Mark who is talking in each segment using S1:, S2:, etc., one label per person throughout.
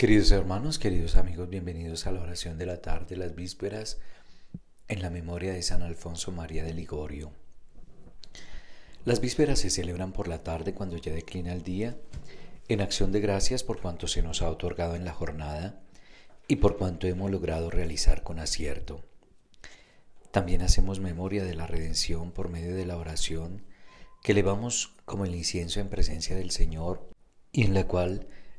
S1: Queridos hermanos, queridos amigos, bienvenidos a la oración de la tarde, las vísperas, en la memoria de San Alfonso María de Ligorio. Las vísperas se celebran por la tarde cuando ya declina el día, en acción de gracias por cuanto se nos ha otorgado en la jornada y por cuanto hemos logrado realizar con acierto. También hacemos memoria de la redención por medio de la oración que elevamos como el incienso en presencia del Señor y en la cual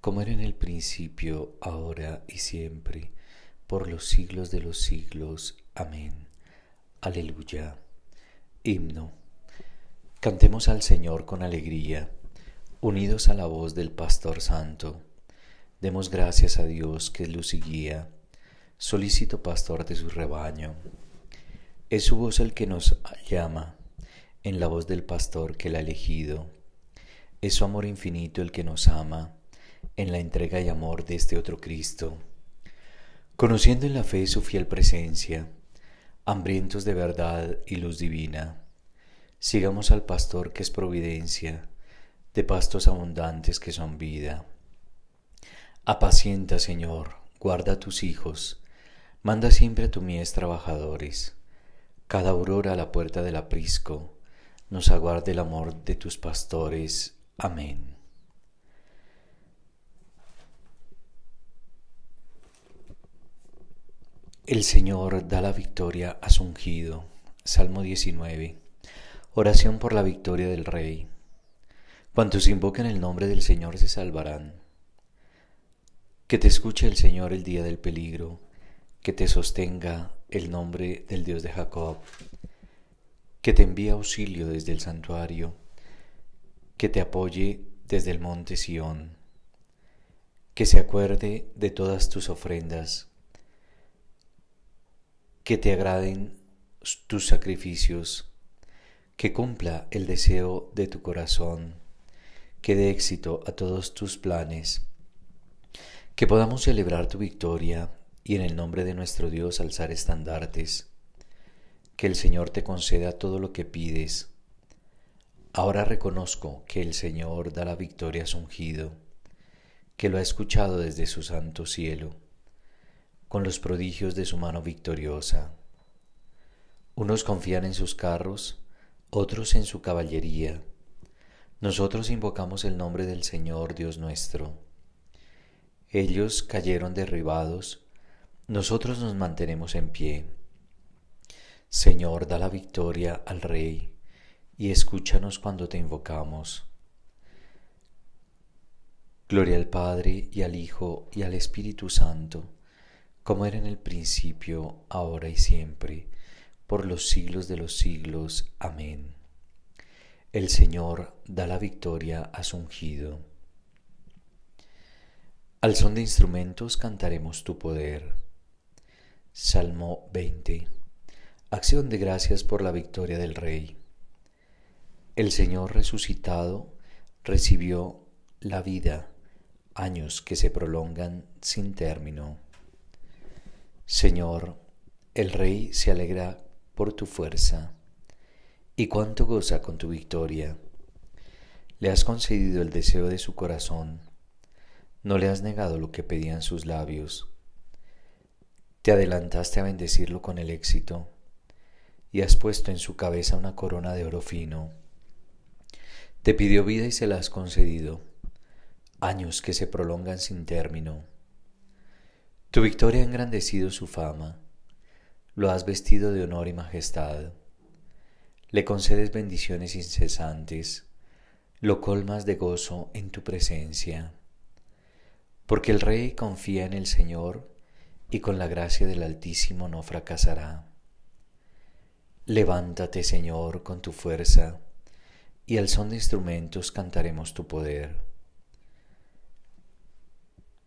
S1: como era en el principio, ahora y siempre, por los siglos de los siglos. Amén. Aleluya. Himno. Cantemos al Señor con alegría, unidos a la voz del Pastor Santo. Demos gracias a Dios que lo luz Solicito, solícito pastor de su rebaño. Es su voz el que nos llama, en la voz del pastor que la ha elegido. Es su amor infinito el que nos ama en la entrega y amor de este otro Cristo, conociendo en la fe su fiel presencia, hambrientos de verdad y luz divina. Sigamos al pastor que es providencia, de pastos abundantes que son vida. Apacienta, Señor, guarda a tus hijos, manda siempre a tu mies trabajadores. Cada aurora a la puerta del aprisco, nos aguarde el amor de tus pastores. Amén. El Señor da la victoria a su ungido. Salmo 19. Oración por la victoria del Rey. Cuantos invoquen el nombre del Señor se salvarán. Que te escuche el Señor el día del peligro, que te sostenga el nombre del Dios de Jacob, que te envíe auxilio desde el santuario, que te apoye desde el monte Sión, que se acuerde de todas tus ofrendas que te agraden tus sacrificios, que cumpla el deseo de tu corazón, que dé éxito a todos tus planes, que podamos celebrar tu victoria y en el nombre de nuestro Dios alzar estandartes, que el Señor te conceda todo lo que pides. Ahora reconozco que el Señor da la victoria a su ungido, que lo ha escuchado desde su santo cielo con los prodigios de su mano victoriosa. Unos confían en sus carros, otros en su caballería. Nosotros invocamos el nombre del Señor Dios nuestro. Ellos cayeron derribados, nosotros nos mantenemos en pie. Señor, da la victoria al Rey y escúchanos cuando te invocamos. Gloria al Padre y al Hijo y al Espíritu Santo como era en el principio, ahora y siempre, por los siglos de los siglos. Amén. El Señor da la victoria a su ungido. Al son de instrumentos cantaremos tu poder. Salmo 20. Acción de gracias por la victoria del Rey. El Señor resucitado recibió la vida, años que se prolongan sin término. Señor, el Rey se alegra por tu fuerza, y cuánto goza con tu victoria. Le has concedido el deseo de su corazón, no le has negado lo que pedían sus labios. Te adelantaste a bendecirlo con el éxito, y has puesto en su cabeza una corona de oro fino. Te pidió vida y se la has concedido, años que se prolongan sin término tu victoria ha engrandecido su fama, lo has vestido de honor y majestad, le concedes bendiciones incesantes, lo colmas de gozo en tu presencia, porque el Rey confía en el Señor y con la gracia del Altísimo no fracasará. Levántate, Señor, con tu fuerza, y al son de instrumentos cantaremos tu poder.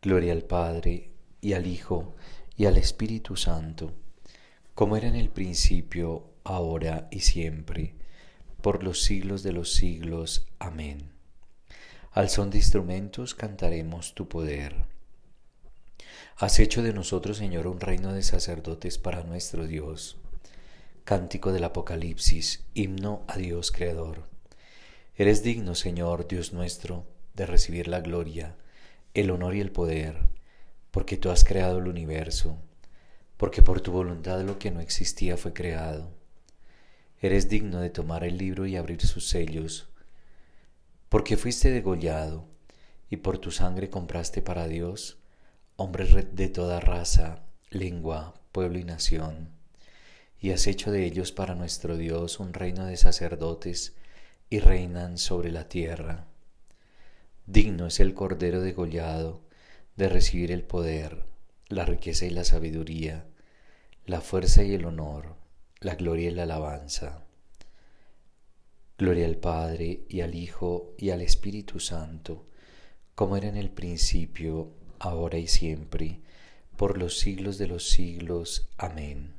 S1: Gloria al Padre, y al Hijo y al Espíritu Santo, como era en el principio, ahora y siempre, por los siglos de los siglos. Amén. Al son de instrumentos cantaremos tu poder. Has hecho de nosotros, Señor, un reino de sacerdotes para nuestro Dios. Cántico del Apocalipsis, himno a Dios Creador. Eres digno, Señor, Dios nuestro, de recibir la gloria, el honor y el poder porque tú has creado el universo, porque por tu voluntad lo que no existía fue creado. Eres digno de tomar el libro y abrir sus sellos, porque fuiste degollado y por tu sangre compraste para Dios hombres de toda raza, lengua, pueblo y nación, y has hecho de ellos para nuestro Dios un reino de sacerdotes y reinan sobre la tierra. Digno es el Cordero degollado, de recibir el poder, la riqueza y la sabiduría, la fuerza y el honor, la gloria y la alabanza. Gloria al Padre y al Hijo y al Espíritu Santo, como era en el principio, ahora y siempre, por los siglos de los siglos. Amén.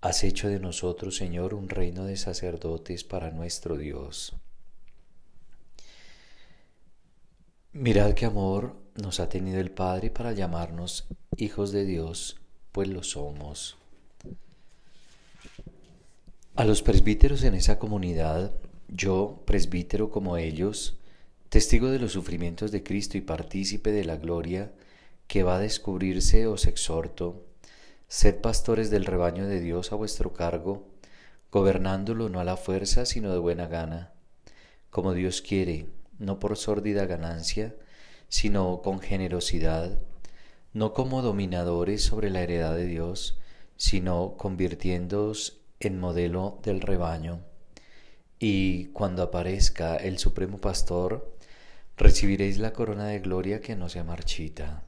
S1: Has hecho de nosotros, Señor, un reino de sacerdotes para nuestro Dios. Mirad qué amor nos ha tenido el Padre para llamarnos hijos de Dios, pues lo somos. A los presbíteros en esa comunidad, yo, presbítero como ellos, testigo de los sufrimientos de Cristo y partícipe de la gloria que va a descubrirse, os exhorto, sed pastores del rebaño de Dios a vuestro cargo, gobernándolo no a la fuerza, sino de buena gana, como Dios quiere, no por sórdida ganancia, sino con generosidad, no como dominadores sobre la heredad de Dios, sino convirtiéndoos en modelo del rebaño. Y cuando aparezca el Supremo Pastor, recibiréis la corona de gloria que no se marchita.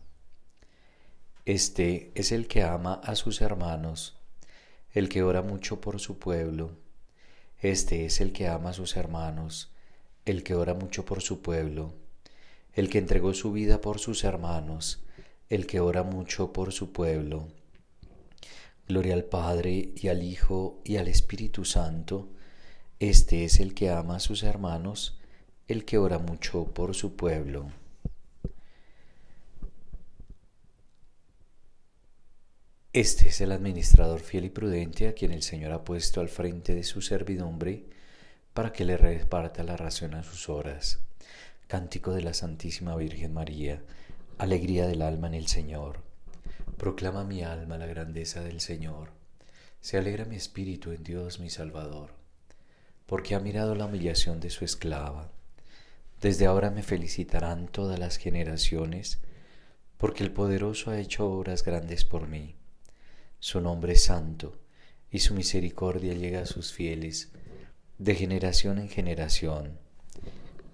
S1: Este es el que ama a sus hermanos, el que ora mucho por su pueblo. Este es el que ama a sus hermanos, el que ora mucho por su pueblo el que entregó su vida por sus hermanos, el que ora mucho por su pueblo. Gloria al Padre y al Hijo y al Espíritu Santo. Este es el que ama a sus hermanos, el que ora mucho por su pueblo. Este es el administrador fiel y prudente a quien el Señor ha puesto al frente de su servidumbre para que le reparta la ración a sus horas. Cántico de la Santísima Virgen María, alegría del alma en el Señor. Proclama mi alma la grandeza del Señor. Se alegra mi espíritu en Dios mi Salvador, porque ha mirado la humillación de su esclava. Desde ahora me felicitarán todas las generaciones, porque el poderoso ha hecho obras grandes por mí. Su nombre es santo, y su misericordia llega a sus fieles, de generación en generación.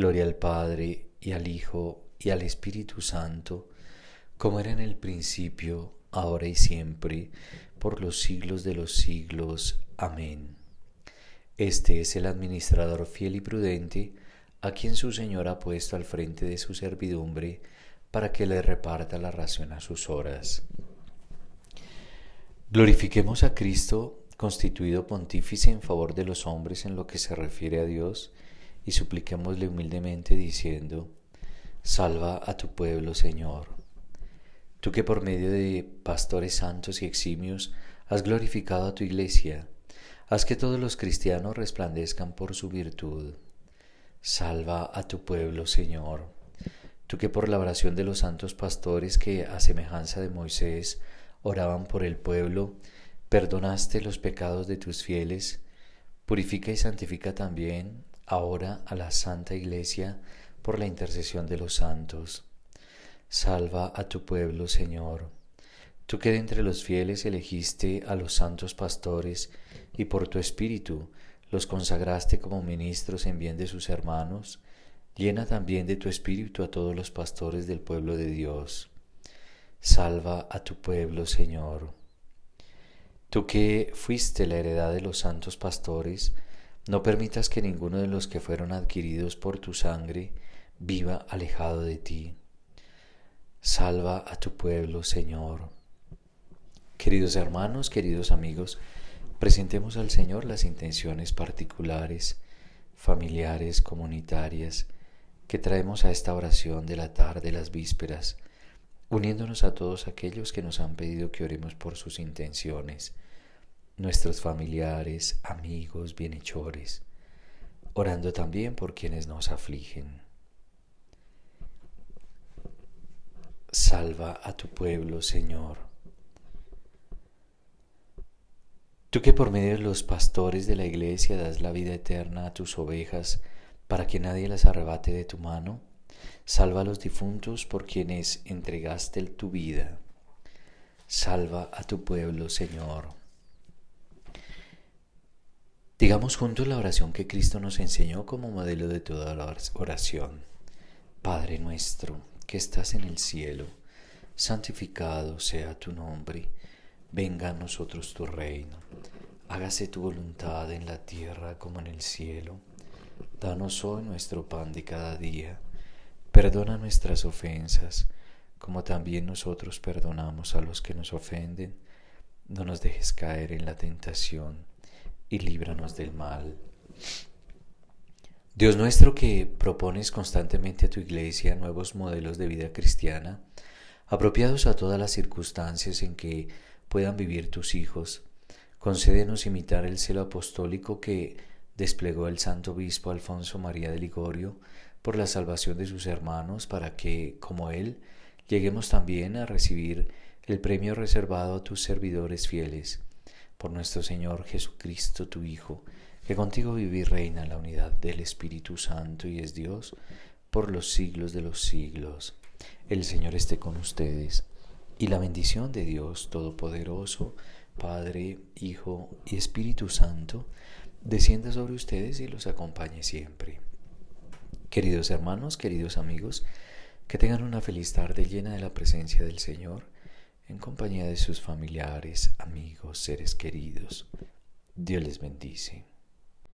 S1: Gloria al Padre y al Hijo y al Espíritu Santo, como era en el principio, ahora y siempre, por los siglos de los siglos. Amén. Este es el administrador fiel y prudente, a quien su Señor ha puesto al frente de su servidumbre, para que le reparta la ración a sus horas. Glorifiquemos a Cristo, constituido pontífice en favor de los hombres en lo que se refiere a Dios, y supliquémosle humildemente diciendo, Salva a tu pueblo, Señor. Tú que por medio de pastores santos y eximios has glorificado a tu iglesia, haz que todos los cristianos resplandezcan por su virtud. Salva a tu pueblo, Señor. Tú que por la oración de los santos pastores que, a semejanza de Moisés, oraban por el pueblo, perdonaste los pecados de tus fieles, purifica y santifica también ahora a la Santa Iglesia por la intercesión de los santos. Salva a tu pueblo, Señor. Tú que de entre los fieles elegiste a los santos pastores y por tu espíritu los consagraste como ministros en bien de sus hermanos, llena también de tu espíritu a todos los pastores del pueblo de Dios. Salva a tu pueblo, Señor. Tú que fuiste la heredad de los santos pastores, no permitas que ninguno de los que fueron adquiridos por tu sangre viva alejado de ti. Salva a tu pueblo, Señor. Queridos hermanos, queridos amigos, presentemos al Señor las intenciones particulares, familiares, comunitarias, que traemos a esta oración de la tarde, las vísperas, uniéndonos a todos aquellos que nos han pedido que oremos por sus intenciones nuestros familiares, amigos, bienhechores, orando también por quienes nos afligen. Salva a tu pueblo, Señor. Tú que por medio de los pastores de la iglesia das la vida eterna a tus ovejas, para que nadie las arrebate de tu mano, salva a los difuntos por quienes entregaste tu vida. Salva a tu pueblo, Señor. Digamos juntos la oración que Cristo nos enseñó como modelo de toda la oración. Padre nuestro, que estás en el cielo, santificado sea tu nombre, venga a nosotros tu reino, hágase tu voluntad en la tierra como en el cielo. Danos hoy nuestro pan de cada día, perdona nuestras ofensas, como también nosotros perdonamos a los que nos ofenden. No nos dejes caer en la tentación y líbranos del mal. Dios nuestro que propones constantemente a tu iglesia nuevos modelos de vida cristiana, apropiados a todas las circunstancias en que puedan vivir tus hijos, concédenos imitar el celo apostólico que desplegó el santo obispo Alfonso María de Ligorio por la salvación de sus hermanos, para que, como él, lleguemos también a recibir el premio reservado a tus servidores fieles por nuestro Señor Jesucristo, tu Hijo, que contigo vive y reina la unidad del Espíritu Santo y es Dios por los siglos de los siglos. El Señor esté con ustedes y la bendición de Dios Todopoderoso, Padre, Hijo y Espíritu Santo, descienda sobre ustedes y los acompañe siempre. Queridos hermanos, queridos amigos, que tengan una feliz tarde llena de la presencia del Señor en compañía de sus familiares, amigos, seres queridos. Dios les bendice.